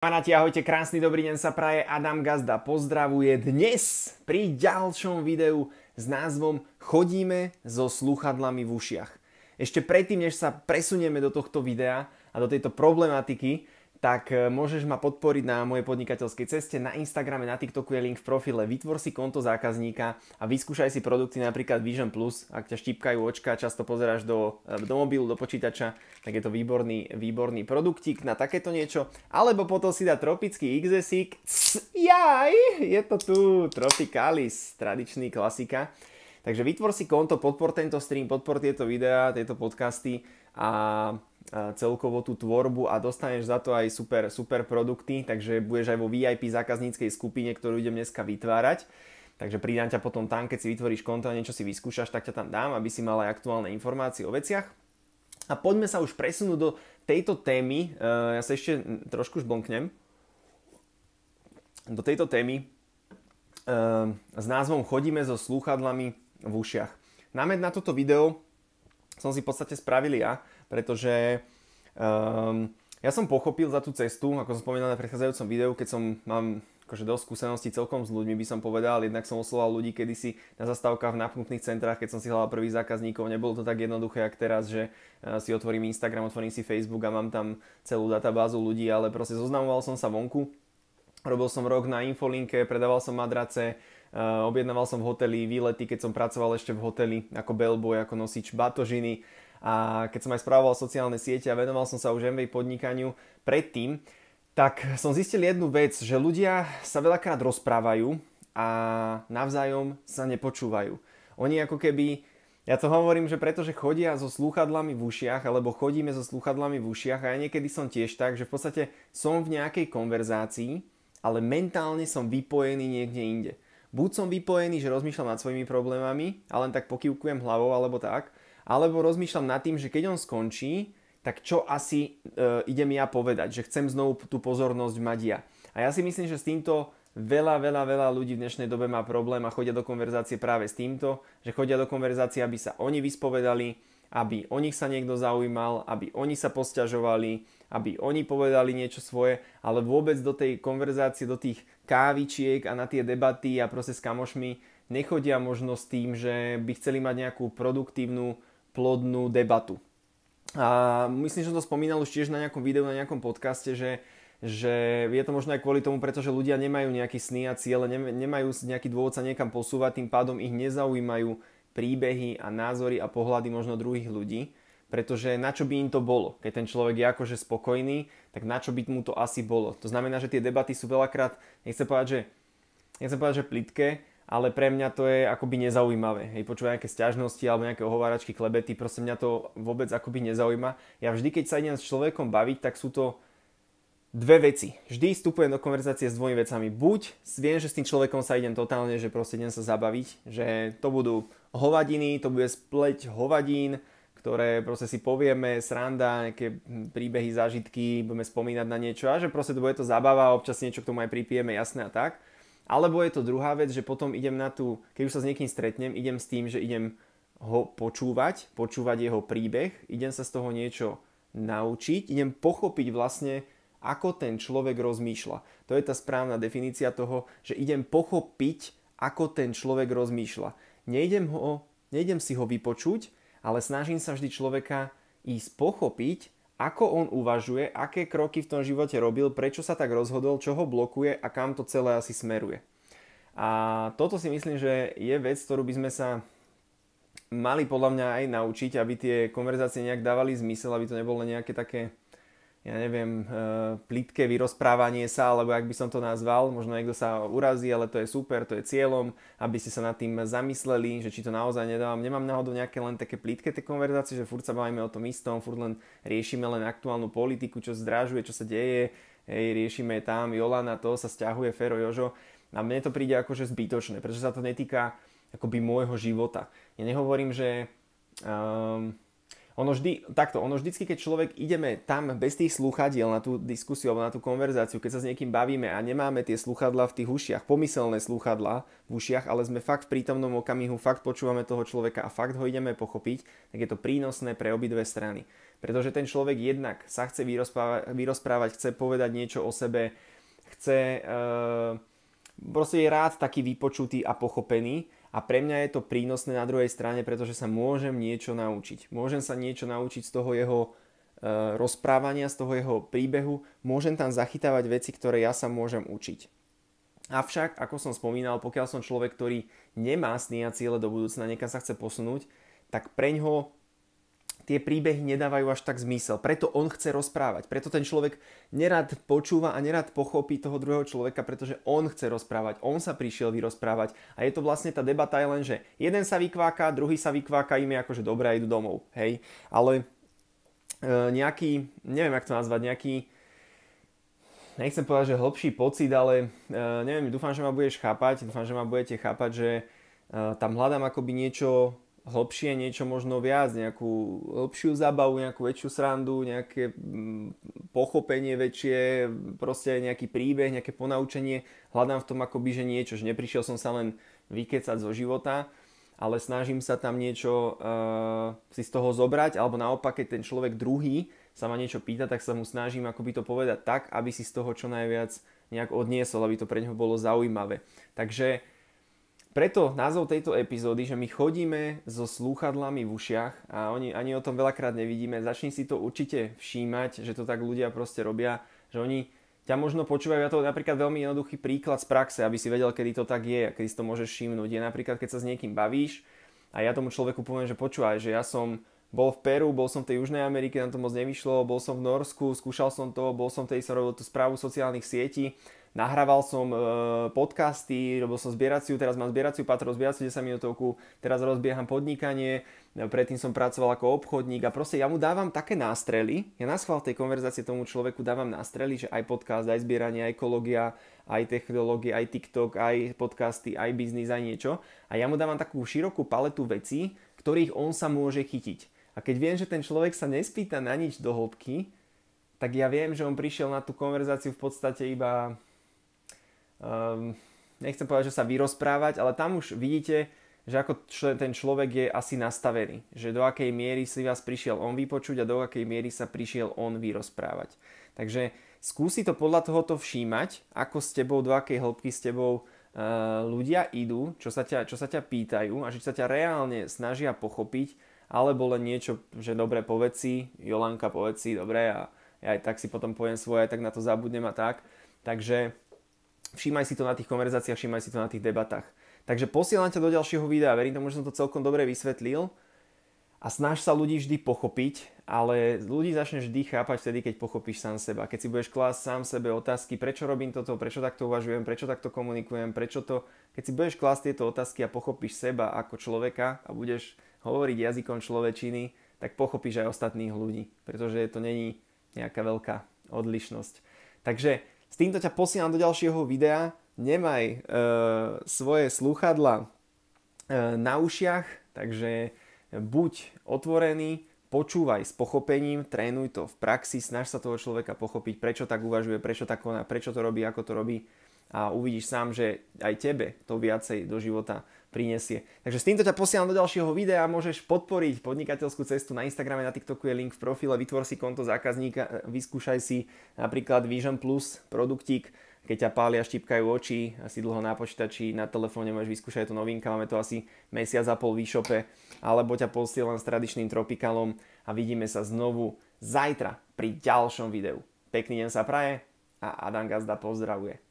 Manati, ahojte, krásny dobrý deň sa praje, Adam Gazda pozdravuje dnes pri ďalšom videu s názvom Chodíme so sluchadlami v ušiach. Ešte predtým, než sa presunieme do tohto videa a do tejto problematiky, tak e, môžeš ma podporiť na mojej podnikateľskej ceste. Na Instagrame, na TikToku je link v profile. Vytvor si konto zákazníka a vyskúšaj si produkty napríklad Vision Plus. Ak ťa štipkajú očka, často pozeráš do, e, do mobilu, do počítača, tak je to výborný, výborný produktík na takéto niečo. Alebo potom si dá tropický XSIK. Jaj, je to tu, Tropicalis, tradičný klasika. Takže vytvor si konto, podpor tento stream, podpor tieto videá, tieto podcasty a celkovo tú tvorbu a dostaneš za to aj super, super produkty, takže budeš aj vo VIP zákazníckej skupine, ktorú idem dneska vytvárať. Takže pridám ťa potom tam, keď si vytvoríš konto a niečo si vyskúšaš, tak ťa tam dám, aby si mal aj aktuálne informácie o veciach. A poďme sa už presunúť do tejto témy, e, ja sa ešte trošku žblnknem, do tejto témy e, s názvom Chodíme so slúchadlami v ušiach. Námed na toto video som si v podstate spravil ja, pretože um, ja som pochopil za tú cestu, ako som spomínal na predchádzajúcom videu, keď som mám akože dosť skúseností celkom s ľuďmi by som povedal, jednak som osloval ľudí kedysi na zastávkach v napnutných centrách, keď som si hľadal prvých zákazníkov, nebolo to tak jednoduché, ako teraz, že eh, si otvorím Instagram, otvorím si Facebook a mám tam celú databázu ľudí, ale proste zoznamoval som sa vonku, robil som rok na infolinke, predával som madrace, Eh, objednával som v hoteli výlety, keď som pracoval ešte v hoteli ako bellboy, ako nosič batožiny a keď som aj správoval sociálne siete a venoval som sa už MV podnikaniu predtým, tak som zistil jednu vec, že ľudia sa veľakrát rozprávajú a navzájom sa nepočúvajú. Oni ako keby, ja to hovorím, že pretože chodia so slúchadlami v ušiach, alebo chodíme so slúchadlami v ušiach a ja niekedy som tiež tak, že v podstate som v nejakej konverzácii, ale mentálne som vypojený niekde inde. Buď som vypojený, že rozmýšľam nad svojimi problémami a len tak pokývkujem hlavou alebo tak, alebo rozmýšľam nad tým, že keď on skončí, tak čo asi e, idem ja povedať, že chcem znovu tú pozornosť mať ja. A ja si myslím, že s týmto veľa, veľa, veľa ľudí v dnešnej dobe má problém a chodia do konverzácie práve s týmto, že chodia do konverzácie, aby sa oni vyspovedali, aby o nich sa niekto zaujímal, aby oni sa posťažovali, aby oni povedali niečo svoje, ale vôbec do tej konverzácie, do tých kávičiek a na tie debaty a proste s kamošmi nechodia možno s tým, že by chceli mať nejakú produktívnu, plodnú debatu. A myslím, že som to spomínal už tiež na nejakom videu, na nejakom podcaste, že že je to možno aj kvôli tomu, pretože ľudia nemajú nejaký sny a cieľe, nemajú nejaký dôvod sa niekam posúvať, tým pádom ich nezaujímajú príbehy a názory a pohľady možno druhých ľudí, pretože na čo by im to bolo? Keď ten človek je akože spokojný, tak na čo by mu to asi bolo? To znamená, že tie debaty sú veľakrát, nechcem povedať, že, nechcem povedať, že plitké, ale pre mňa to je akoby nezaujímavé. Hej, počúvať nejaké stiažnosti alebo nejaké ohováračky, klebety, proste mňa to vôbec akoby nezaujíma. Ja vždy, keď sa idem s človekom baviť, tak sú to dve veci. Vždy vstupujem do konverzácie s dvomi vecami. Buď viem, že s tým človekom sa idem totálne, že proste idem sa zabaviť, že to budú hovadiny, to bude spleť hovadín, ktoré proste si povieme, sranda, nejaké príbehy, zážitky, budeme spomínať na niečo a že proste to bude to zabava, občas niečo k tomu aj pripijeme, jasné a tak. Alebo je to druhá vec, že potom idem na tú, keď už sa s niekým stretnem, idem s tým, že idem ho počúvať, počúvať jeho príbeh, idem sa z toho niečo naučiť, idem pochopiť vlastne, ako ten človek rozmýšľa. To je tá správna definícia toho, že idem pochopiť, ako ten človek rozmýšľa nejdem, ho, nejdem si ho vypočuť, ale snažím sa vždy človeka ísť pochopiť, ako on uvažuje, aké kroky v tom živote robil, prečo sa tak rozhodol, čo ho blokuje a kam to celé asi smeruje. A toto si myslím, že je vec, ktorú by sme sa mali podľa mňa aj naučiť, aby tie konverzácie nejak dávali zmysel, aby to nebolo nejaké také ja neviem, eh, plitké vyrozprávanie sa, alebo ak by som to nazval, možno niekto sa urazí, ale to je super, to je cieľom, aby ste sa nad tým zamysleli, že či to naozaj nedávam. Nemám náhodou nejaké len také plitké tie konverzácie, že furt sa bavíme o tom istom, furt len riešime len aktuálnu politiku, čo zdražuje, čo sa deje, hej, riešime tam, jola na to sa stiahuje, Fero, Jožo. A mne to príde akože zbytočné, pretože sa to netýka akoby môjho života. Ja nehovorím, že... Um, ono vždy, takto, ono vždycky, keď človek ideme tam bez tých sluchadiel na tú diskusiu alebo na tú konverzáciu, keď sa s niekým bavíme a nemáme tie sluchadla v tých ušiach, pomyselné sluchadla v ušiach, ale sme fakt v prítomnom okamihu, fakt počúvame toho človeka a fakt ho ideme pochopiť, tak je to prínosné pre obidve strany. Pretože ten človek jednak sa chce vyrozprávať, vyrozprávať chce povedať niečo o sebe, chce... Uh, proste je rád taký vypočutý a pochopený a pre mňa je to prínosné na druhej strane, pretože sa môžem niečo naučiť. Môžem sa niečo naučiť z toho jeho e, rozprávania, z toho jeho príbehu, môžem tam zachytávať veci, ktoré ja sa môžem učiť. Avšak, ako som spomínal, pokiaľ som človek, ktorý nemá sny a ciele do budúcna, niekam sa chce posunúť, tak preň ho tie príbehy nedávajú až tak zmysel. Preto on chce rozprávať. Preto ten človek nerad počúva a nerad pochopí toho druhého človeka, pretože on chce rozprávať. On sa prišiel vyrozprávať. A je to vlastne tá debata je len, že jeden sa vykváka, druhý sa vykváka, im je akože dobré, idú domov. Hej. Ale e, nejaký, neviem, jak to nazvať, nejaký nechcem povedať, že hlbší pocit, ale e, neviem, dúfam, že ma budeš chápať, dúfam, že ma budete chápať, že e, tam hľadám akoby niečo hlbšie niečo možno viac, nejakú hlbšiu zabavu, nejakú väčšiu srandu, nejaké mm, pochopenie väčšie, proste nejaký príbeh, nejaké ponaučenie. Hľadám v tom akoby, že niečo, že neprišiel som sa len vykecať zo života, ale snažím sa tam niečo uh, si z toho zobrať, alebo naopak, keď ten človek druhý sa ma niečo pýta, tak sa mu snažím akoby to povedať tak, aby si z toho čo najviac nejak odniesol, aby to pre neho bolo zaujímavé. Takže preto názov tejto epizódy, že my chodíme so slúchadlami v ušiach a oni ani o tom veľakrát nevidíme, začni si to určite všímať, že to tak ľudia proste robia, že oni ťa možno počúvajú. Ja to napríklad veľmi jednoduchý príklad z praxe, aby si vedel, kedy to tak je a kedy si to môžeš všimnúť. Je napríklad, keď sa s niekým bavíš a ja tomu človeku poviem, že počúvaj, že ja som bol v Peru, bol som v tej Južnej Amerike, tam to moc nevyšlo, bol som v Norsku, skúšal som to, bol som v tej, som robil tú správu sociálnych sietí nahrával som e, podcasty, robil som zbieraciu, teraz mám zbieraciu patro, zbieraciu 10 minútovku, teraz rozbieham podnikanie, e, predtým som pracoval ako obchodník a proste ja mu dávam také nástrely, ja na schvál tej konverzácie tomu človeku dávam nástrely, že aj podcast, aj zbieranie, aj ekológia, aj technológie, aj TikTok, aj podcasty, aj biznis, aj niečo a ja mu dávam takú širokú paletu vecí, ktorých on sa môže chytiť. A keď viem, že ten človek sa nespýta na nič do hĺbky, tak ja viem, že on prišiel na tú konverzáciu v podstate iba um, nechcem povedať, že sa vyrozprávať, ale tam už vidíte, že ako čl- ten človek je asi nastavený, že do akej miery si vás prišiel on vypočuť a do akej miery sa prišiel on vyrozprávať. Takže skúsi to podľa tohoto všímať, ako s tebou, do akej hĺbky s tebou eh, ľudia idú, čo sa, ťa, čo sa ťa pýtajú a či sa ťa reálne snažia pochopiť, alebo len niečo, že dobre, poveci, Jolanka, poveci, dobre, a ja aj tak si potom poviem svoje, aj tak na to zabudnem a tak. Takže Všímaj si to na tých konverzáciách, všímaj si to na tých debatách. Takže posielam ťa do ďalšieho videa, verím tomu, že som to celkom dobre vysvetlil a snaž sa ľudí vždy pochopiť, ale ľudí začneš vždy chápať vtedy, keď pochopíš sám seba. Keď si budeš klásť sám sebe otázky, prečo robím toto, prečo takto uvažujem, prečo takto komunikujem, prečo to... Keď si budeš klásť tieto otázky a pochopíš seba ako človeka a budeš hovoriť jazykom človečiny, tak pochopíš aj ostatných ľudí, pretože to není nejaká veľká odlišnosť. Takže s týmto ťa posielam do ďalšieho videa. Nemaj e, svoje slúchadla e, eh, na ušiach, takže buď otvorený, počúvaj s pochopením, trénuj to v praxi, snaž sa toho človeka pochopiť, prečo tak uvažuje, prečo tak koná, prečo to robí, ako to robí a uvidíš sám, že aj tebe to viacej do života prinesie. Takže s týmto ťa posielam do ďalšieho videa, môžeš podporiť podnikateľskú cestu na Instagrame, na TikToku je link v profile, vytvor si konto zákazníka, e, vyskúšaj si napríklad Vision Plus produktík, keď ťa pália, štipkajú oči, asi dlho na počítači, na telefóne môžeš vyskúšať, je to novinka, máme to asi mesiac a pol v e alebo ťa posielam s tradičným tropikalom a vidíme sa znovu zajtra pri ďalšom videu. Pekný deň sa praje a Adam Gazda pozdravuje.